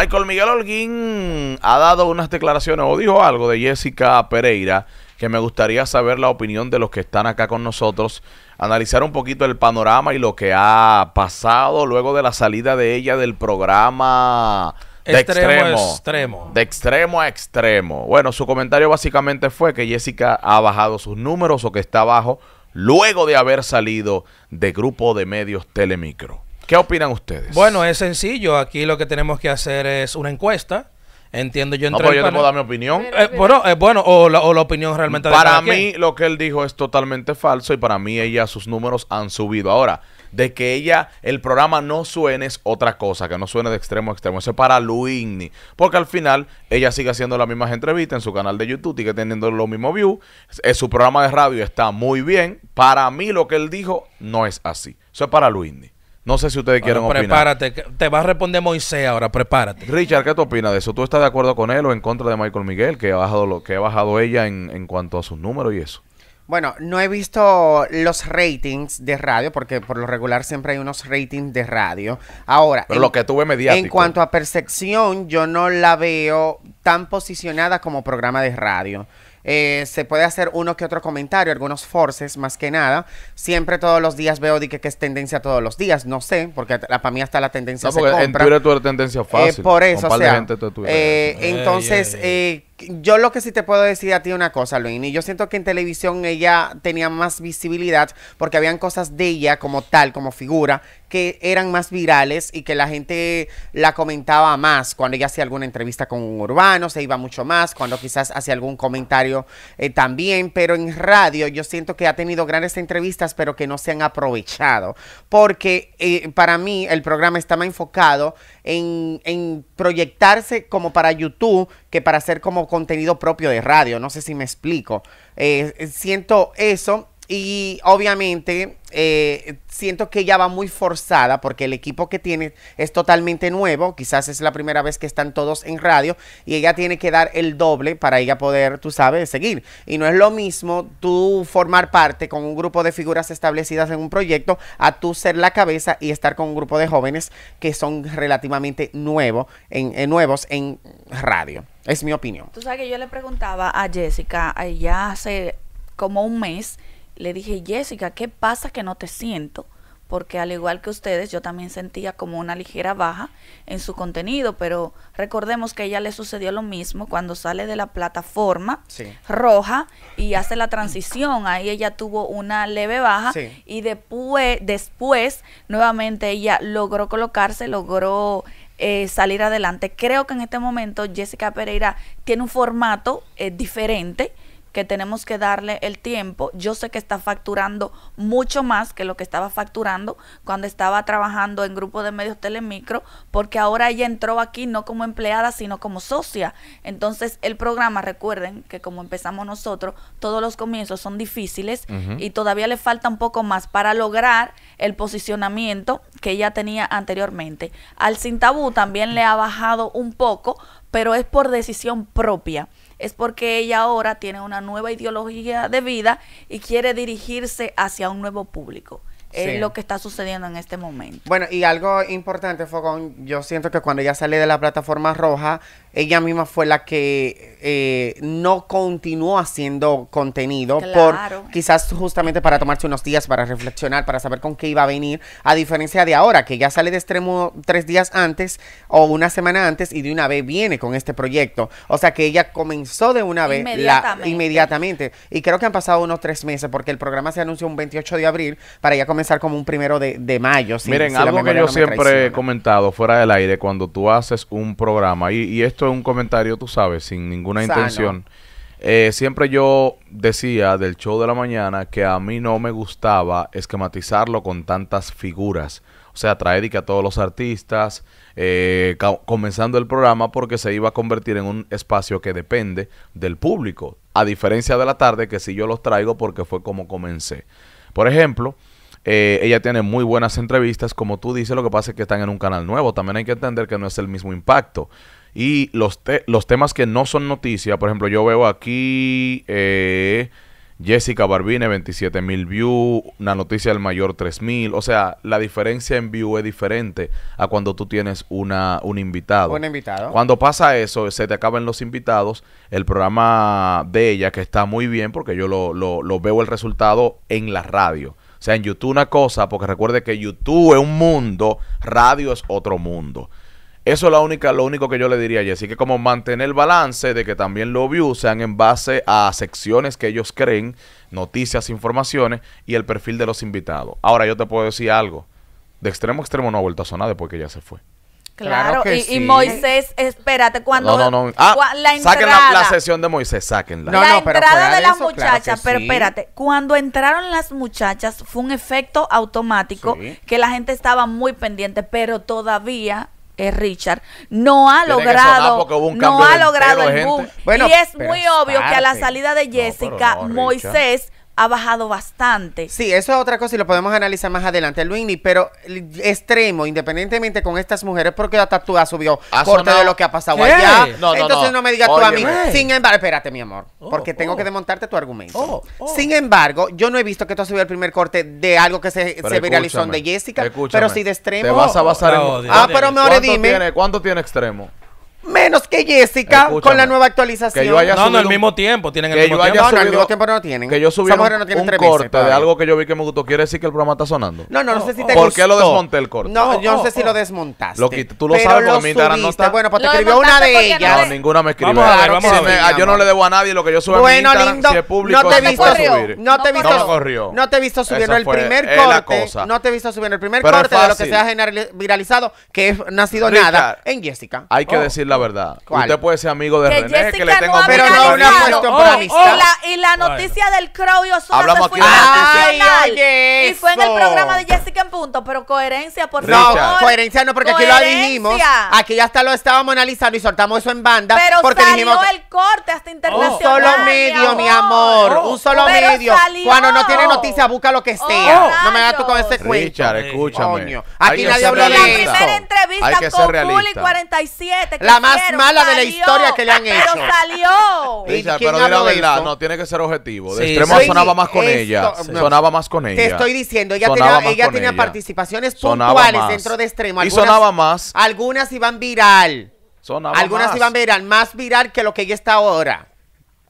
Michael Miguel Holguín ha dado unas declaraciones o dijo algo de Jessica Pereira que me gustaría saber la opinión de los que están acá con nosotros, analizar un poquito el panorama y lo que ha pasado luego de la salida de ella del programa de extremo, De extremo a extremo. Bueno, su comentario básicamente fue que Jessica ha bajado sus números o que está bajo luego de haber salido de grupo de medios Telemicro. ¿Qué opinan ustedes? Bueno, es sencillo. Aquí lo que tenemos que hacer es una encuesta. Entiendo yo No, pero pues yo puedo dar mi opinión. Eh, bueno, eh, bueno o, la, opinión realmente Para de Para mí, lo que él dijo es totalmente falso y para mí, ella, sus números han subido. Ahora, de que ella, el programa no suene es otra cosa, que no suene de extremo a extremo. Eso es para Luigni. Porque al final, ella sigue haciendo las mismas entrevistas en su canal de YouTube, sigue teniendo los mismos view, eh, su programa de radio está muy bien. Para mí, lo que él dijo no es así. Eso es para Luigni. No sé si ustedes quieren opinar. prepárate, te va a responder Moisés ahora, prepárate. Richard, ¿qué te opinas de eso? ¿Tú estás de acuerdo con él o en contra de Michael Miguel, que ha bajado, lo, que ha bajado ella en, en cuanto a sus números y eso? Bueno, no he visto los ratings de radio, porque por lo regular siempre hay unos ratings de radio. Ahora, Pero lo que tuve mediático. En cuanto a percepción, yo no la veo tan posicionada como programa de radio. Eh, se puede hacer uno que otro comentario, algunos forces más que nada. Siempre todos los días veo que, es tendencia todos los días, no sé, porque para mí hasta la tendencia se compra. Eh, fácil. por eso, o sea, yo lo que sí te puedo decir a ti una cosa, Luini, yo siento que en televisión ella tenía más visibilidad porque habían cosas de ella como tal, como figura, que eran más virales y que la gente la comentaba más cuando ella hacía alguna entrevista con un urbano, se iba mucho más, cuando quizás hacía algún comentario eh, también, pero en radio yo siento que ha tenido grandes entrevistas, pero que no se han aprovechado, porque eh, para mí el programa está más enfocado en, en proyectarse como para YouTube que para hacer como contenido propio de radio. No sé si me explico. Eh, eh, siento eso. Y obviamente eh, siento que ella va muy forzada porque el equipo que tiene es totalmente nuevo, quizás es la primera vez que están todos en radio y ella tiene que dar el doble para ella poder, tú sabes, seguir. Y no es lo mismo tú formar parte con un grupo de figuras establecidas en un proyecto a tú ser la cabeza y estar con un grupo de jóvenes que son relativamente nuevos en radio. Es mi opinión. Tú sabes que yo le preguntaba a Jessica ya hace como un mes, le dije, Jessica, ¿qué pasa que no te siento? Porque al igual que ustedes, yo también sentía como una ligera baja en su contenido, pero recordemos que a ella le sucedió lo mismo cuando sale de la plataforma roja y hace la transición. Ahí ella tuvo una leve baja y después, después, nuevamente ella logró colocarse, logró eh, salir adelante. Creo que en este momento Jessica Pereira tiene un formato eh, diferente que tenemos que darle el tiempo. Yo sé que está facturando mucho más que lo que estaba facturando cuando estaba trabajando en grupo de medios telemicro, porque ahora ella entró aquí no como empleada, sino como socia. Entonces el programa, recuerden que como empezamos nosotros, todos los comienzos son difíciles y todavía le falta un poco más para lograr el posicionamiento que ella tenía anteriormente. Al Sin Tabú también le ha bajado un poco, pero es por decisión propia es porque ella ahora tiene una nueva ideología de vida y quiere dirigirse hacia un nuevo público es lo que está sucediendo en este momento. Bueno, y algo importante, Fogón, yo siento que cuando ella sale de la plataforma roja, ella misma fue la que eh, no continuó haciendo contenido, por, quizás justamente para tomarse unos días, para reflexionar, para saber con qué iba a venir, a diferencia de ahora, que ya sale de extremo tres días antes o una semana antes y de una vez viene con este proyecto. O sea que ella comenzó de una vez inmediatamente. inmediatamente. Y creo que han pasado unos tres meses porque el programa se anunció un 28 de abril para ella comenzar comenzar como un primero de, mayo. Miren, algo que yo siempre he comentado fuera del aire, cuando tú haces un programa, y, esto es un comentario, tú sabes, sin ninguna intención, eh, siempre yo decía del show de la mañana que a mí no me gustaba esquematizarlo con tantas figuras. O sea, traer y que a todos los artistas, eh, comenzando el programa porque se iba a convertir en un espacio que depende del público. A diferencia de la tarde, que si yo los traigo porque fue como comencé. Por ejemplo, eh, ella tiene muy buenas entrevistas, como tú dices, lo que pasa es que están en un canal nuevo. También hay que entender que no es el mismo impacto. Y los, los temas que no son noticia, por ejemplo, yo veo aquí eh, Jessica Barbine, 27 mil views, una noticia del mayor 3 mil. O sea, la diferencia en view es diferente a cuando tú tienes una, un invitado. Un invitado. Cuando pasa eso, se te acaban los invitados. El programa de ella, que está muy bien, porque yo lo veo el resultado en la radio. O sea, en YouTube una cosa, porque recuerde que YouTube es un mundo, radio es otro mundo. Eso es la única, lo único que yo le diría a Así que como mantener el balance de que también los views sean en base a secciones que ellos creen, noticias, informaciones y el perfil de los invitados. Ahora yo te puedo decir algo. De extremo a extremo no ha vuelto a sonar después que ya se fue. Claro, y, Moisés, espérate, cuando no, no, no. Ah, la saquen la, sesión de Moisés, sáquenla. la entrada de, las muchachas, pero espérate, cuando entraron las muchachas fue un efecto automático que la gente estaba muy pendiente, pero todavía eh, Richard no ha logrado no ha logrado el boom. y es muy obvio que a la salida de Jessica, Moisés ha bajado bastante. Sí, eso es otra cosa y lo podemos analizar más adelante, Luini, pero extremo, independientemente con estas mujeres, porque la tatuada subió a corte de lo que ha pasado allá. Entonces no, me digas tú a mí. Sin embargo, espérate, mi amor, oh, porque tengo oh. que desmontarte tu argumento. Oh, Sin embargo, yo no he visto que tú has subido el primer corte de algo que se, se viralizó de Jessica, pero si de extremo. Te vas a basar en... Ah, pero me dime. ¿Cuánto tiene extremo? menos que Jessica con la nueva actualización. Que yo haya no, no, al mismo tiempo. Tienen el mismo tiempo. No, no, al mismo tiempo no tienen. Que yo subí un, no un corte de algo que yo vi que me gustó. ¿Quiere decir que el programa está sonando? No, no, no, sé si te ¿Por qué lo desmonté el corte? No, yo no sé si lo oh, oh, oh. desmontaste. Lo que Tú lo sabes no está. Bueno, pues te escribió una de ellas. No, ninguna me escribió. Yo no le debo a nadie lo que yo a bueno Instagram. no te he visto subir. No te he visto. No te he visto subiendo el primer corte. No te he visto subiendo el primer corte de lo que se ha viralizado, que no ha nada, en Jessica. Hay que decir la verdad. Usted puede ser amigo de René, que le tengo Pero no una cuestión Y la, y la noticia del Crow y Osuna Hablamos fue Y fue en el programa de Jessica en punto, pero coherencia, por favor. No, coherencia no, porque aquí lo dijimos. Aquí ya hasta lo estábamos analizando y soltamos eso en banda. Pero porque salió el corte hasta internacional. Un solo medio, mi amor. un solo medio. Cuando no tiene noticia, busca lo que esté. Oh, no me tú con ese cuento. Richard, escúchame. Aquí nadie habló de eso. La primera entrevista con Juli 47. La más mala de la historia que le han hecho. Pero salió. Richard, pero dile verdad, no, tiene que ser objetivo. De extremo sonaba más con ella. sonaba más con ella. Te estoy diciendo, ella tenía, participaciones puntuales dentro de extremo. y sonaba más. Algunas iban viral. algunas iban viral, más viral que lo que ella está ahora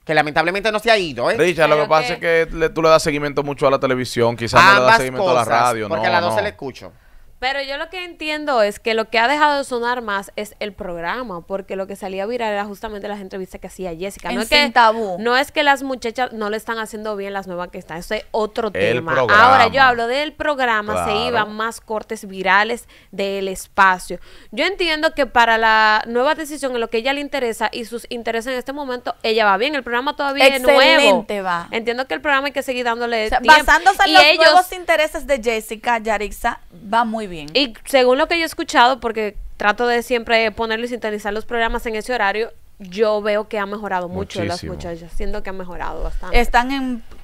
que lamentablemente no se ha ido. ¿eh? Richard, lo que pasa es que tú le das seguimiento mucho a la televisión, quizás no le das seguimiento a la radio. Porque a las dos no. se le escucho. Pero yo lo que entiendo es que lo que ha dejado de sonar más es el programa, porque lo que salía viral era justamente las entrevistas que hacía Jessica. no es que, tabú. No es que las muchachas no le están haciendo bien las nuevas que están, eso es otro tema. Ahora yo hablo del programa, se iban más cortes virales del espacio. Yo entiendo que para la nueva decisión, en lo que ella le interesa y sus intereses en este momento, ella va bien, el programa todavía es nuevo. va. Entiendo que el programa hay que seguir dándole tiempo. Basándose en los nuevos intereses de Jessica, Yarixa va muy bien. Y según lo que yo he escuchado, porque trato de siempre ponerlo y sintonizar los programas en ese horario, yo veo que ha mejorado mucho las muchachas, siento que ha mejorado bastante. Están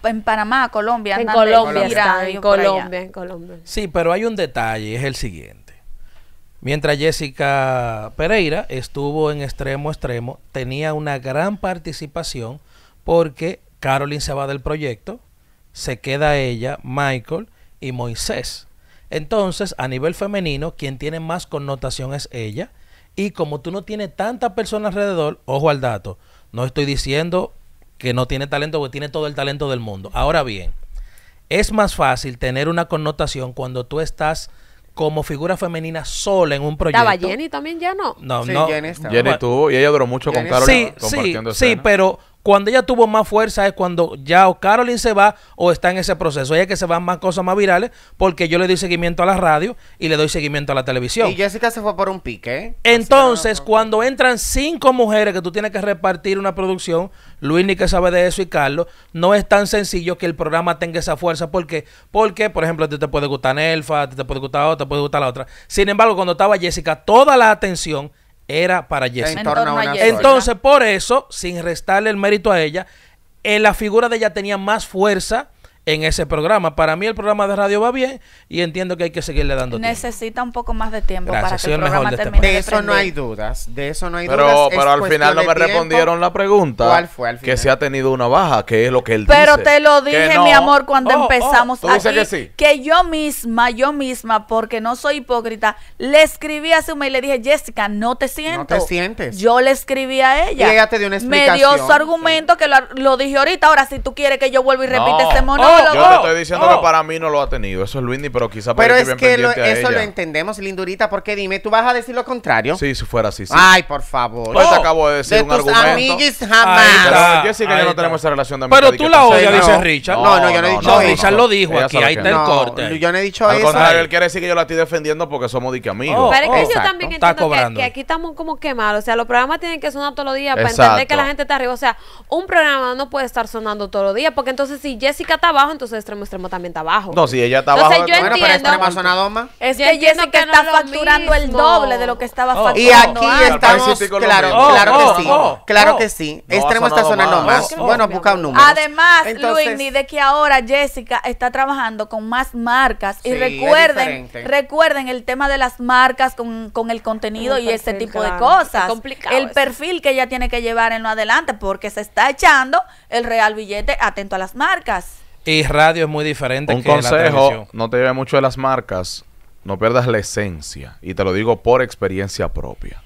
en, Panamá, Colombia, en Colombia, en Colombia, Colombia. Sí, pero hay un detalle, es el siguiente. Mientras Jessica Pereira estuvo en extremo extremo, tenía una gran participación porque Carolyn se va del proyecto, se queda ella, Michael y Moisés. Entonces, a nivel femenino, quien tiene más connotación es ella. Y como tú no tienes tanta persona alrededor, ojo al dato, no estoy diciendo que no tiene talento, porque tiene todo el talento del mundo. Ahora bien, es más fácil tener una connotación cuando tú estás como figura femenina sola en un proyecto. Estaba Jenny también ya no. No, no. Jenny, Jenny, y ella duró mucho con Carol. Sí, sí, sí, pero cuando ella tuvo más fuerza es cuando ya o Caroline se va o está en ese proceso. Ella que se van más cosas más virales porque yo le doy seguimiento a la radio y le doy seguimiento a la televisión. Y Jessica se fue por un pique. ¿eh? Entonces, cuando entran cinco mujeres que tú tienes que repartir una producción, Luis ni que sabe de eso y Carlos, no es tan sencillo que el programa tenga esa fuerza. ¿Por qué? Porque, por ejemplo, a ti te puede gustar Nelfa, a ti te puede gustar otra, te puede gustar la otra. Sin embargo, cuando estaba Jessica, toda la atención era para Jessie. Entonces, por eso, sin restarle el mérito a ella, en eh, la figura de ella tenía más fuerza en ese programa. Para mí el programa de radio va bien y entiendo que hay que seguirle dando Necesita tiempo. Necesita un poco más de tiempo para que el programa este de, de, eso no hay dudas, de eso no hay pero, dudas. Pero al final no me respondieron la pregunta. ¿Cuál fue al final? Que se ha tenido una baja, que es lo que él pero dice. Pero te lo dije, mi amor, cuando oh, oh, empezamos aquí, que, yo misma, yo misma, porque no soy hipócrita, le escribí a Suma y le dije, Jessica, no te siento. No te sientes. Yo le escribí a ella. Me dio su argumento que lo, dije ahorita. Ahora, si tú quieres que yo vuelva y repita este monólogo, oh, yo te estoy diciendo que oh. para mí no lo ha tenido. Eso es Luis, pero quizá para Pero es que eso lo entendemos, lindurita, porque dime, ¿tú vas a decir lo contrario? Sí, si fuera así, sí. Ay, por favor. Pues te oh, acabo de decir de tus argumento. jamás. Yo que yo no tenemos esa relación de amigos. Pero tú la oyes dice Richard. No, no, yo no he dicho eso. Richard lo dijo aquí, ahí está el corte. Yo no he dicho eso. Al contrario, él quiere decir que yo la estoy defendiendo porque somos de que amigos. Oh, pero es que yo también entiendo que aquí estamos como quemados. O sea, los programas tienen que sonar todos los días para entender que la gente está arriba. O sea, un programa no puede estar sonando todos los días porque entonces si Jessica estaba entonces extremo extremo también está abajo. No, si ella está abajo, pero extremo ha más. Es que Jessica está facturando el doble de lo que estaba oh. facturando. Y aquí estamos, claro, claro que sí, claro que oh, sí. Oh, extremo está sonando más. bueno, busca un número. Además, Luis, ni de que ahora Jessica está trabajando con más marcas. y recuerden, recuerden el tema de las marcas con, con el contenido y ese tipo de cosas. El perfil que ella tiene que llevar en lo adelante porque se está echando el real billete atento a las marcas. Y radio es muy diferente. Un consejo, no te lleves mucho de las marcas, no pierdas la esencia. Y te lo digo por experiencia propia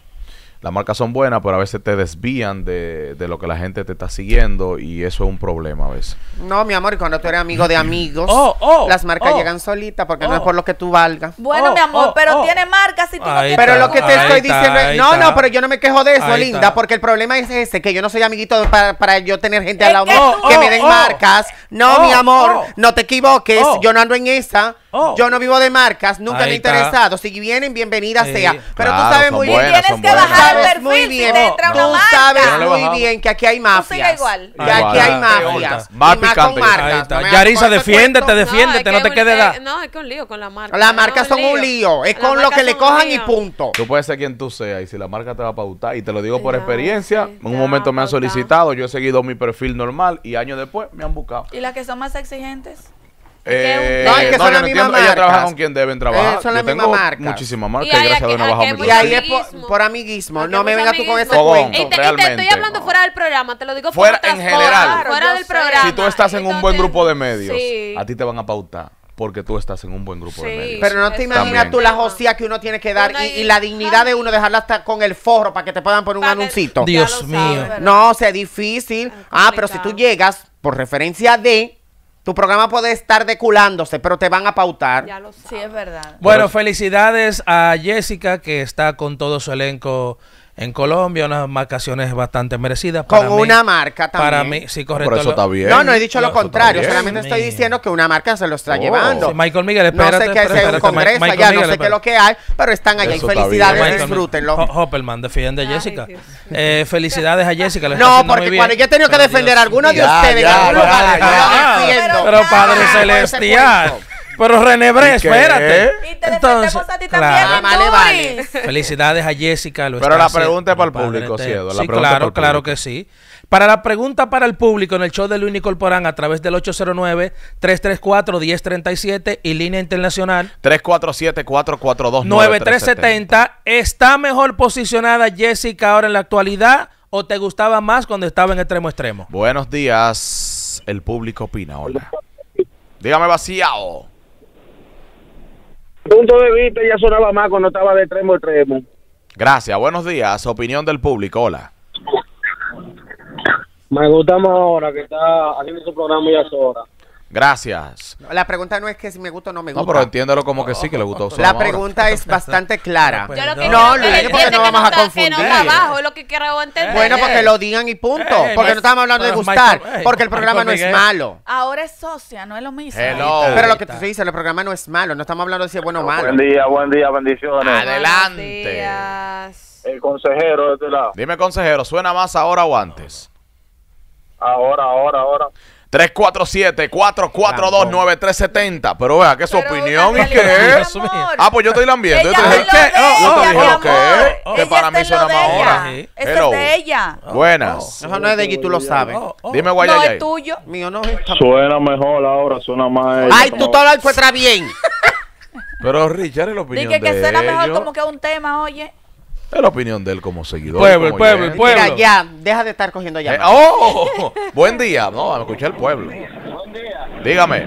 las marcas son buenas, pero a veces te desvían de, lo que la gente te está siguiendo y eso es un problema a veces. No, mi amor, y cuando tú eres amigo de mm. amigos, oh, oh, las marcas oh. llegan solitas porque no es por lo que tú valgas. Bueno, mi amor, pero tiene marcas y tú Pero lo que te estoy diciendo no, no, pero yo no me quejo de eso, linda, porque el problema es ese, que yo no soy amiguito para, para yo tener gente al lado que me den marcas. No, mi amor, no te equivoques, yo no ando en esa. Oh. Yo no vivo de marcas, nunca me he interesado. Si vienen, bienvenida sea. Pero tú sabes muy bien. que bajar el Tú sabes muy bien que aquí hay mafias. aquí hay mafias. con marcas. Yarisa, defiéndete, defiéndete, no, te que- quedes No, es que un lío con la marca. Las marcas son un lío. Es con lo que le cojan y punto. Tú puedes ser quien tú seas y si la marca te va a pautar, y te lo digo por experiencia, en un momento me han solicitado, yo he seguido mi perfil normal y años después me han buscado. ¿Y las que son más exigentes? Eh, no, es que son las mismas marcas. ella con quien deben eh, trabajar. son las mismas marcas. Muchísimas marcas. Y, gracias a Dios no mi Y ahí es por, amiguismo. no me vengas tú con ese cuento. te, te estoy hablando fuera del programa. Te lo digo fuera en general. Fuera del programa. Si tú estás en un buen grupo de medios, a ti te van a pautar porque tú estás en un buen grupo de medios. Pero no te imaginas tú la josía que uno tiene que dar y, la dignidad de uno dejarla hasta con el forro para que te puedan poner un anuncito. Dios mío. no, o sea, difícil. Ah, pero si tú llegas por referencia de tu programa puede estar deculándose, pero te van a pautar. Ya lo sé. Sí, es verdad. Bueno, felicidades a Jessica, que está con todo su elenco en Colombia, unas marcaciones bastante merecidas. Con una marca también. Para mí, sí, correcto. No, no he dicho lo, contrario, solamente estoy diciendo que una marca se lo está oh. llevando. Michael Miguel, espérate. No sé qué es un congreso allá, no sé qué es lo que hay, pero están allá felicidades, disfrútenlo. Hopperman, defiende a Jessica. eh, felicidades a Jessica. No, porque cuando yo he tenido que defender a alguno de ustedes, pero Padre Celestial. Pero René espérate. Y te a ti también, Felicidades a Jessica. Pero la pregunta es para el público, claro, claro que sí. Para la pregunta para el público en el show de Luis Nicolporán a través del 809-334-1037 y línea internacional 347-442-9370. ¿Está mejor posicionada Jessica ahora en la actualidad o te gustaba más cuando estaba en extremo extremo? Buenos días, el público opina. Hola. Dígame vaciado punto de vista ya sonaba más cuando estaba de tremo a tremo. Gracias, buenos días. Opinión del público, hola. Me gusta más ahora que está haciendo su programa ya es Gracias. la pregunta no es que si me gusta o no me gusta. No, pero entiéndelo como que sí, que le gustó. La pregunta es bastante clara. Yo lo que no, Luis, porque no vamos a confundir. no lo que Bueno, porque pues lo digan y punto. porque no estamos hablando de gustar. porque el programa no es malo. Ahora es socia, no es lo mismo. Pero lo que tú dices, el programa no es malo. No estamos hablando de si es bueno o malo. Buen día, buen día, bendiciones. Adelante. Gracias. El consejero de este lado. Dime, consejero, ¿suena más ahora o antes? Ahora, ahora, ahora. 347-442-9370. Pero vea, que su Pero opinión es que. es. Ah, pues yo estoy lambiendo. Yo te dije, ¿qué? Oh, yo te dije, ¿qué? Que para mí suena más hora. ahora. Eso es de ella. Buenas. Oh, eso no es de aquí, tú lo sabes. Oh, oh, Dime, No, es tuyo. Mío no es. Suena mejor ahora, suena más. ella, Ay, tú todo lo encuentras bien. Pero Richard es la opinión. Dije que suena mejor como que un tema, oye. Es la opinión de él como seguidor. Pueblo, el pueblo, el pueblo. ya, deja de estar cogiendo ya. Eh, ¡Oh! Buen día. No, me escuché el pueblo. Buen día. Dígame.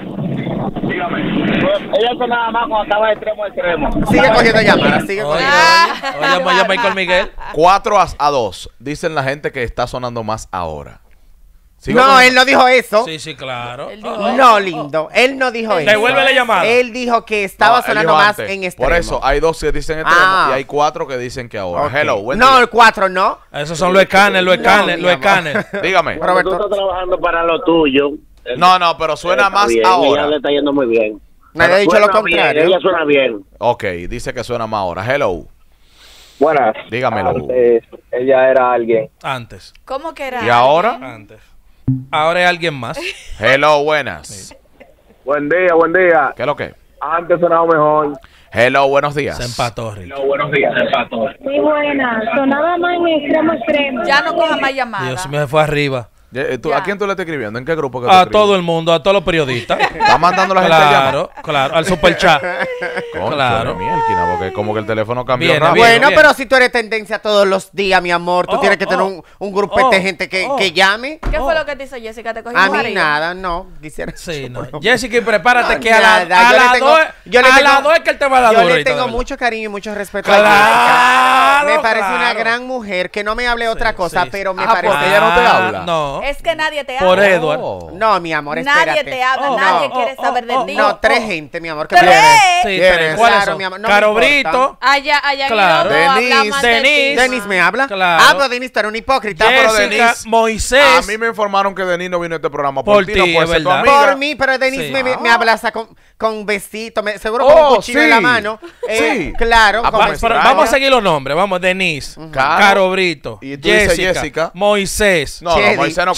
Dígame. Ella sonaba nada más cuando estaba de extremo a extremo. Sigue cogiendo llamadas, sigue cogiendo. Oye, oye, oye, Michael Miguel. 4 a 2. Dicen la gente que está sonando más ahora no, él no dijo eso. Sí, sí, claro. No, lindo. Él no dijo eso. vuelve la llamada. Él dijo que estaba ah, sonando más en extremo. Por eso, hay dos que dicen extremo y ah. hay cuatro que dicen que ahora. Hello, No, el cuatro no. Esos son los escáneres, los escanes los escáneres. Dígame. Roberto. tú trabajando para lo tuyo. No, no, pero suena más ahora. Ella le está yendo muy bien. Me ha dicho lo contrario. ella suena bien. Ok, dice que suena más ahora. Hello. Buenas. Dígamelo. Antes, ella era alguien. Antes. ¿Cómo que era? ¿Y ahora? Antes. Ahora es alguien más. Hello, buenas. Buen día, buen día. ¿Qué es lo que? Antes sonaba mejor. Hello, buenos días. Se empató, Rick. Hello, buenos días, se empató. Muy buenas Sonaba más en extremo extremo. Ya no coja más llamadas. Dios mío, se fue arriba. Eh, ¿A quién tú le estás escribiendo? ¿En qué grupo? Que a todo el mundo, a todos los periodistas. Está mandando la gente Claro, claro, al super chat. claro. porque como que el teléfono cambió rápido. Bueno, pero si tú eres tendencia todos los días, mi amor, tú oh, tienes que tener oh, un, grupo de oh, gente que, que llame. ¿Qué fue lo que te hizo Jessica? ¿Te cogió A mí nada, no. Quisiera. Sí, no. Jessica, prepárate que a la, yo a tengo, dos es que él te va a Yo le tengo mucho cariño y mucho respeto a Jessica. Me parece una gran mujer, que no me hable otra cosa, pero me parece. Ah, ella no te ah, habla. No. Es que nadie te habla. Por Edward. No, mi amor, Nadie te habla, nadie quiere oh, saber oh, de oh. ti. No, tres gente, mi amor. Que ¿Tres? Sí, claro, Mi amor, carobrito Caro Brito. Allá, allá. Claro. Denis. Denis. me habla. Claro. Ah, pero Denis, un hipócrita. pero Denis. Moisés. A mí me informaron que Denis no vino a este programa. Por, ti, no ser tu Por mí, pero Denise me, me, habla ah. con, con besito, me, seguro con un cuchillo en la mano. Eh, sí. Ah, claro. vamos a seguir los nombres. Vamos, Denis. Caro Brito. Y tú Jessica. Moisés. No, no, Moisés no.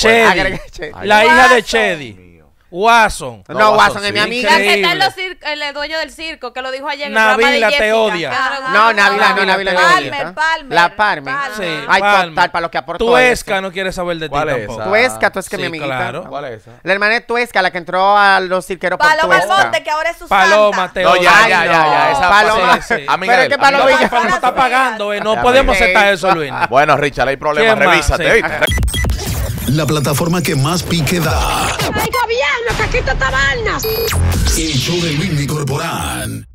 La hija de Chedi. Watson. No, no es mi amiga. el dueño del circo, que lo dijo ayer en Navila ah, te odia. no, Navila no, Navila no. Palmer, La Palmer. Sí, Ay, total, pues, para los que aportó. Tuesca no quiere saber de ti tampoco. Esa? Tuesca, Tuesca, que mi amiguita. Claro. ¿Cuál es esa? La hermana de Tuesca, la que entró a los cirqueros por Paloma Tuesca. Paloma que ahora es su Paloma, te odia. No, ya, ya, ya, Esa Paloma. Ah, Pero es que Paloma está pagando, eh, no podemos aceptar eso, Luis. Bueno, Richard, hay problemas, revísate, ¿viste? la plataforma que más pique da. ¡Ay, gobierno, que tabanas. Y El show de